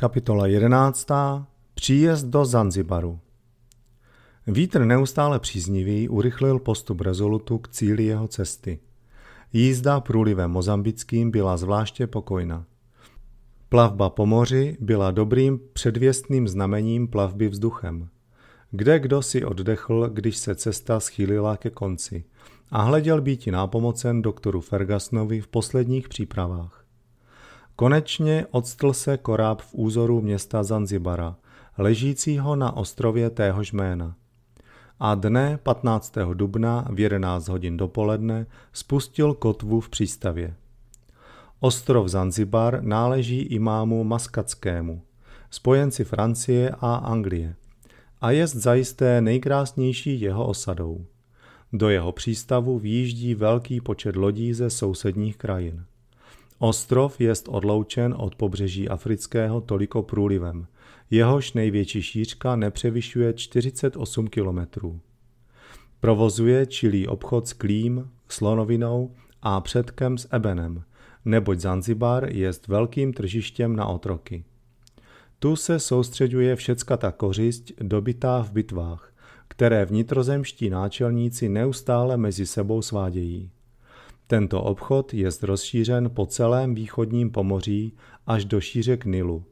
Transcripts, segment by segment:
Kapitola 11. Příjezd do Zanzibaru Vítr neustále příznivý urychlil postup rezolutu k cíli jeho cesty. Jízda průlivem mozambickým byla zvláště pokojná. Plavba po moři byla dobrým předvěstným znamením plavby vzduchem. Kde kdo si oddechl, když se cesta schýlila ke konci a hleděl býti nápomocen doktoru Fergusonovi v posledních přípravách. Konečně odstl se koráb v úzoru města Zanzibara, ležícího na ostrově téhož jména. A dne 15. dubna v 11 hodin dopoledne spustil kotvu v přístavě. Ostrov Zanzibar náleží imámu Maskackému, spojenci Francie a Anglie, a je zajisté nejkrásnější jeho osadou. Do jeho přístavu výjíždí velký počet lodí ze sousedních krajin. Ostrov jest odloučen od pobřeží afrického toliko průlivem. Jehož největší šířka nepřevyšuje 48 kilometrů. Provozuje čilý obchod s klím, slonovinou a předkem s ebenem, neboť Zanzibar jest velkým tržištěm na otroky. Tu se soustředuje všecka ta kořist dobitá v bitvách, které vnitrozemští náčelníci neustále mezi sebou svádějí. Tento obchod je rozšířen po celém východním pomoří až do šířek Nilu.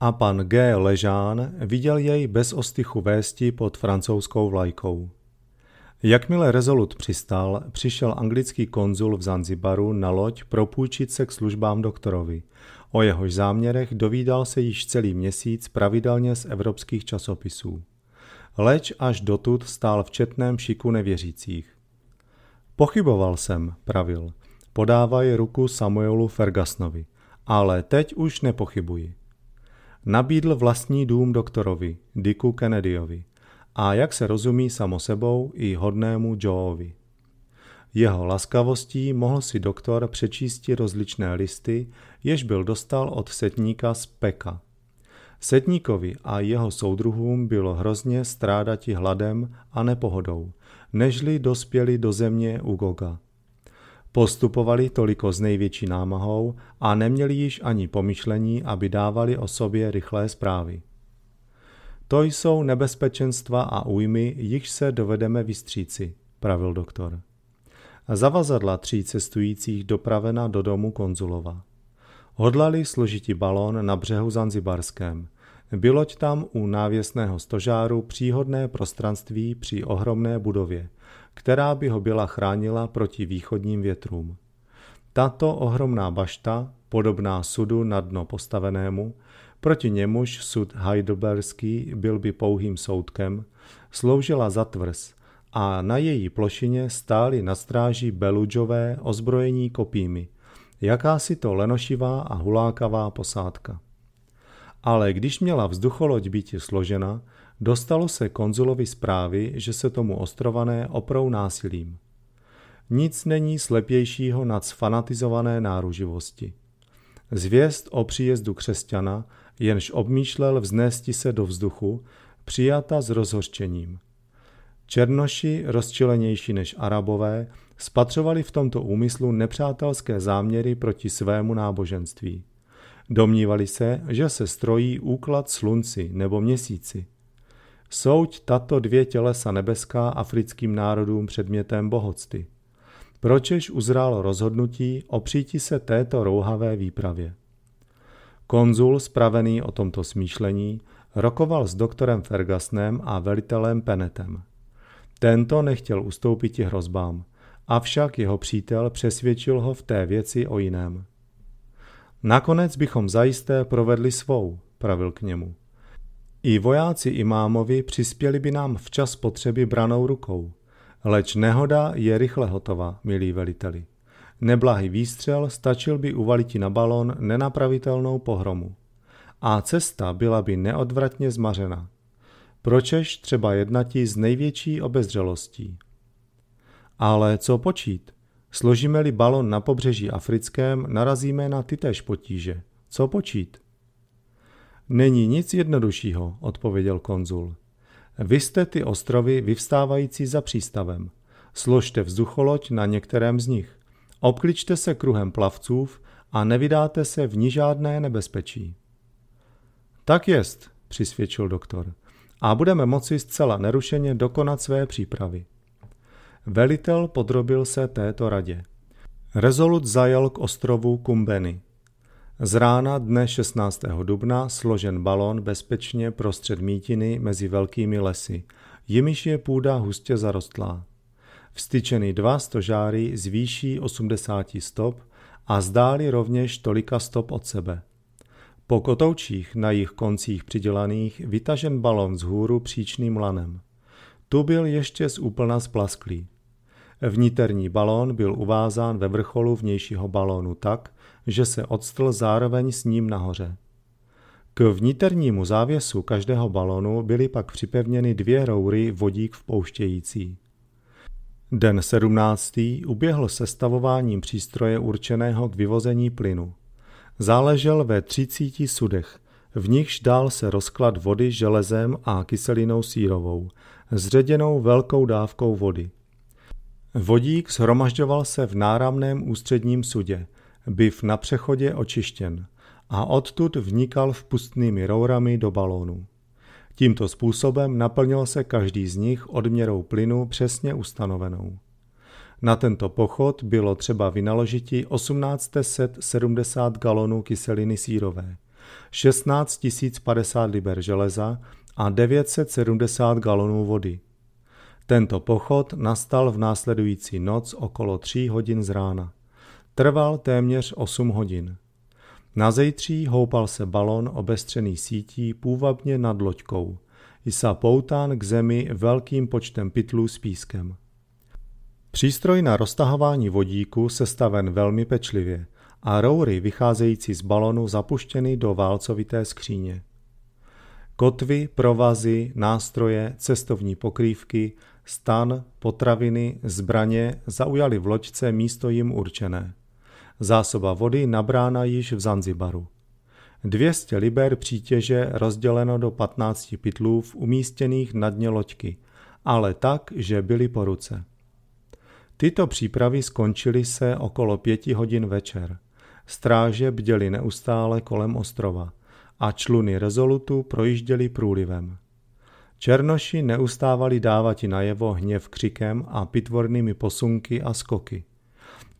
A pan G. Ležán viděl jej bez ostychu vésti pod francouzskou vlajkou. Jakmile Rezolut přistal, přišel anglický konzul v Zanzibaru na loď propůjčit se k službám doktorovi. O jehož záměrech dovídal se již celý měsíc pravidelně z evropských časopisů. Leč až dotud stál v četném šiku nevěřících. Pochyboval jsem, pravil. Podávají ruku Samuelu Fergasnovi. Ale teď už nepochybuji. Nabídl vlastní dům doktorovi, Dicku Kennedyovi. A jak se rozumí samo sebou i hodnému Joeovi. Jeho laskavostí mohl si doktor přečísti rozličné listy, jež byl dostal od setníka z Peka – Setníkovi a jeho soudruhům bylo hrozně strádati hladem a nepohodou, nežli dospěli do země Ugoga. Postupovali toliko s největší námahou a neměli již ani pomyšlení, aby dávali o sobě rychlé zprávy. To jsou nebezpečenstva a újmy, jichž se dovedeme vystříci, pravil doktor. Zavazadla tří cestujících dopravena do domu konzulova. Hodlali složití balón na břehu Zanzibarském. Byloť tam u návěsného stožáru příhodné prostranství při ohromné budově, která by ho byla chránila proti východním větrům. Tato ohromná bašta, podobná sudu na dno postavenému, proti němuž sud Heidelberský byl by pouhým soudkem, sloužila za tvrz a na její plošině stály na stráži beludžové ozbrojení kopími – jakási to lenošivá a hulákavá posádka. Ale když měla vzducholoď být složena, dostalo se konzulovi zprávy, že se tomu ostrované oprou násilím. Nic není slepějšího nad sfanatizované náruživosti. Zvěst o příjezdu křesťana, jenž obmýšlel vznesti se do vzduchu, přijata s rozhořčením – Černoši, rozčilenější než Arabové, spatřovali v tomto úmyslu nepřátelské záměry proti svému náboženství. Domnívali se, že se strojí úklad slunci nebo měsíci. Souď tato dvě tělesa nebeská africkým národům předmětem bohocty. Pročež uzrálo rozhodnutí o příti se této rouhavé výpravě. Konzul, spravený o tomto smýšlení, rokoval s doktorem Fergusonem a velitelem Penetem. Tento nechtěl i hrozbám, avšak jeho přítel přesvědčil ho v té věci o jiném. Nakonec bychom zajisté provedli svou, pravil k němu. I vojáci imámovi přispěli by nám včas potřeby branou rukou, leč nehoda je rychle hotová, milí veliteli. Neblahý výstřel stačil by uvalit na balon nenapravitelnou pohromu. A cesta byla by neodvratně zmařena, pro třeba jednati z největší obezřelostí. Ale co počít? Složíme-li balon na pobřeží africkém, narazíme na tytéž potíže. Co počít? Není nic jednoduššího, odpověděl konzul. Vy jste ty ostrovy vyvstávající za přístavem. Složte vzducholoď na některém z nich. Obkličte se kruhem plavců a nevydáte se v ní žádné nebezpečí. Tak jest, přisvědčil doktor a budeme moci zcela nerušeně dokonat své přípravy. Velitel podrobil se této radě. Rezolut zajel k ostrovu Kumbeny. Z rána dne 16. dubna složen balón bezpečně prostřed mítiny mezi velkými lesy, jimiž je půda hustě zarostlá. Vstyčený dva stožáry zvýší 80 stop a zdáli rovněž tolika stop od sebe. Po kotoučích na jejich koncích přidělaných vytažen balon z hůru příčným lanem. Tu byl ještě z úplna splasklý. Vniterní balón byl uvázán ve vrcholu vnějšího balónu tak, že se odstl zároveň s ním nahoře. K vniternímu závěsu každého balonu byly pak připevněny dvě roury vodík vpouštějící. Den 17. uběhl sestavováním přístroje určeného k vyvození plynu. Záležel ve třicíti sudech, v nichž dál se rozklad vody železem a kyselinou sírovou, zředěnou velkou dávkou vody. Vodík shromažďoval se v náramném ústředním sudě, byv na přechodě očištěn, a odtud vnikal v pustnými rourami do balónu. Tímto způsobem naplnil se každý z nich odměrou plynu přesně ustanovenou. Na tento pochod bylo třeba vynaložiti 1870 galonů kyseliny sírové, 16 050 liber železa a 970 galonů vody. Tento pochod nastal v následující noc okolo 3 hodin z rána. Trval téměř 8 hodin. Na zejtří houpal se balon obestřený sítí půvabně nad loďkou. Jsa poután k zemi velkým počtem pytlů s pískem. Přístroj na roztahování vodíku se staven velmi pečlivě a roury vycházející z balonu zapuštěny do válcovité skříně. Kotvy, provazy, nástroje, cestovní pokrývky, stan, potraviny, zbraně zaujaly v loďce místo jim určené. Zásoba vody nabrána již v Zanzibaru. 200 liber přítěže rozděleno do 15 pytlů v umístěných na dně loďky, ale tak, že byly po ruce. Tyto přípravy skončily se okolo pěti hodin večer. Stráže bděly neustále kolem ostrova a čluny rezolutu projížděli průlivem. Černoši neustávali dávati najevo hněv křikem a pitvornými posunky a skoky.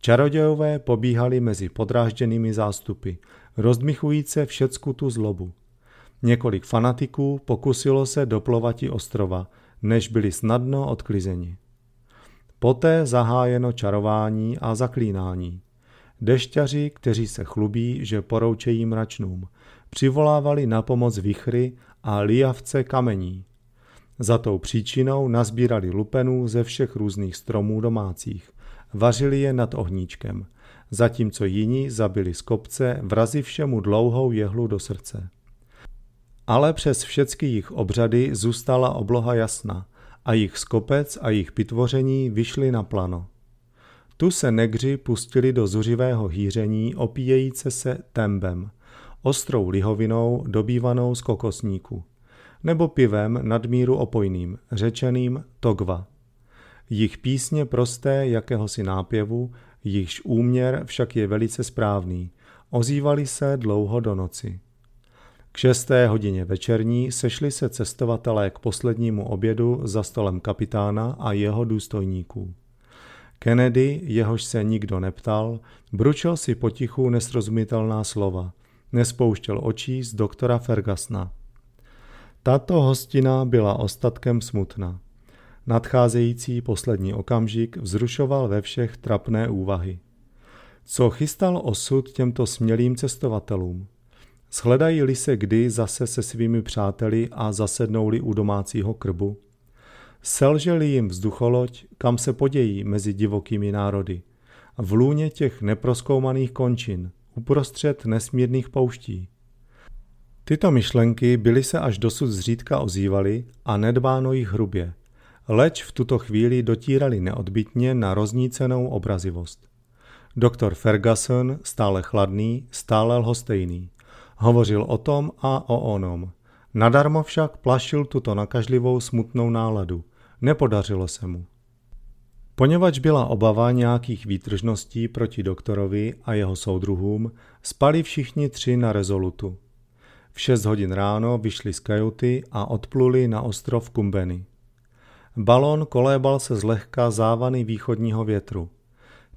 Čarodějové pobíhali mezi podrážděnými zástupy, rozdmichujíce všecku tu zlobu. Několik fanatiků pokusilo se doplovati ostrova, než byli snadno odklizeni. Poté zahájeno čarování a zaklínání. Dešťaři, kteří se chlubí, že poroučejí mračnům, přivolávali na pomoc vichry a lijavce kamení. Za tou příčinou nazbírali lupenů ze všech různých stromů domácích, vařili je nad ohníčkem, zatímco jiní zabili z kopce, vrazi všemu dlouhou jehlu do srdce. Ale přes všechny jich obřady zůstala obloha jasná a jich skopec a jich pitvoření vyšli na plano. Tu se negři pustili do zuřivého hýření, opíjejíce se tembem, ostrou lihovinou dobývanou z kokosníku, nebo pivem nadmíru opojným, řečeným togva. Jich písně prosté jakéhosi nápěvu, jichž úměr však je velice správný, ozývali se dlouho do noci. K šesté hodině večerní sešli se cestovatelé k poslednímu obědu za stolem kapitána a jeho důstojníků. Kennedy, jehož se nikdo neptal, bručel si potichu nesrozumitelná slova. Nespouštěl očí z doktora Fergasna. Tato hostina byla ostatkem smutná. Nadcházející poslední okamžik vzrušoval ve všech trapné úvahy. Co chystal osud těmto smělým cestovatelům? Shledají-li se kdy zase se svými přáteli a zasednou-li u domácího krbu? Selželi jim vzducholoď, kam se podějí mezi divokými národy. V lůně těch neproskoumaných končin, uprostřed nesmírných pouští. Tyto myšlenky byly se až dosud zřídka ozývaly a nedbáno jich hrubě, leč v tuto chvíli dotírali neodbitně na roznícenou obrazivost. Doktor Ferguson, stále chladný, stále lhostejný. Hovořil o tom a o onom. Nadarmo však plašil tuto nakažlivou smutnou náladu. Nepodařilo se mu. Poněvadž byla obava nějakých výtržností proti doktorovi a jeho soudruhům, spali všichni tři na rezolutu. V 6 hodin ráno vyšli z kajuty a odpluli na ostrov Kumbeny. Balon kolébal se zlehka závany východního větru.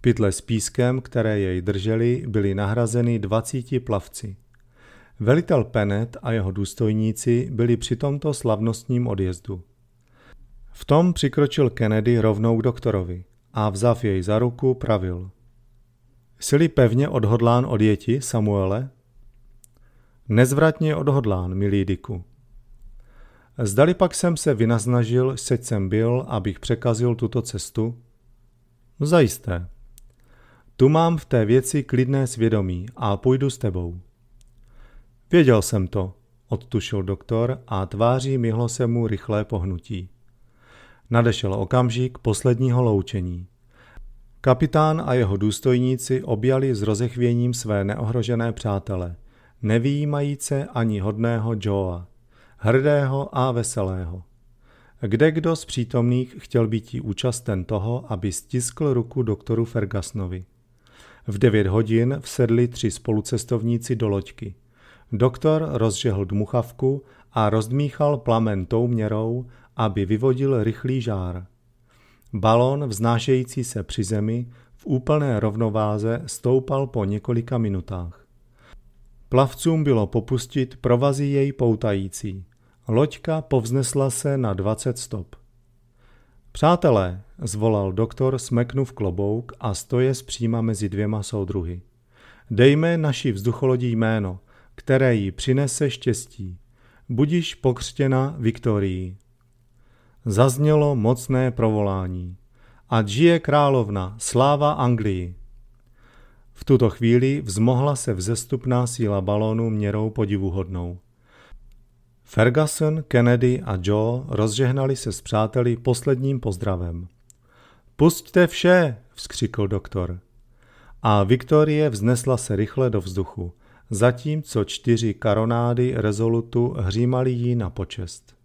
Pytle s pískem, které jej drželi, byly nahrazeny 20 plavci. Velitel Penet a jeho důstojníci byli při tomto slavnostním odjezdu. V tom přikročil Kennedy rovnou k doktorovi a vzav jej za ruku pravil. Jsi-li pevně odhodlán odjeti, Samuele? Nezvratně odhodlán, milý Diku. Zdali pak jsem se vynaznažil, seď jsem byl, abych překazil tuto cestu? Zajisté. Tu mám v té věci klidné svědomí a půjdu s tebou. Věděl jsem to, odtušil doktor a tváří myhlo se mu rychlé pohnutí. Nadešel okamžik posledního loučení. Kapitán a jeho důstojníci objali s rozechvěním své neohrožené přátele, nevýjímajíce ani hodného Joa, hrdého a veselého. Kde kdo z přítomných chtěl být účasten toho, aby stiskl ruku doktoru Fergasnovi. V devět hodin vsedli tři spolucestovníci do loďky – Doktor rozžehl dmuchavku a rozdmíchal plamen tou měrou, aby vyvodil rychlý žár. Balón vznášející se při zemi v úplné rovnováze stoupal po několika minutách. Plavcům bylo popustit provazy jej poutající. Loďka povznesla se na 20 stop. Přátelé, zvolal doktor smeknu v klobouk a stoje zpříma mezi dvěma soudruhy. Dejme naši vzducholodí jméno které jí přinese štěstí. Budiš pokřtěna Viktorií. Zaznělo mocné provolání. A žije královna, sláva Anglii. V tuto chvíli vzmohla se vzestupná síla balónu měrou podivuhodnou. Ferguson, Kennedy a Joe rozžehnali se s přáteli posledním pozdravem. Pustte vše, vzkřikl doktor. A Viktorie vznesla se rychle do vzduchu – zatímco čtyři karonády rezolutu hřímali jí na počest.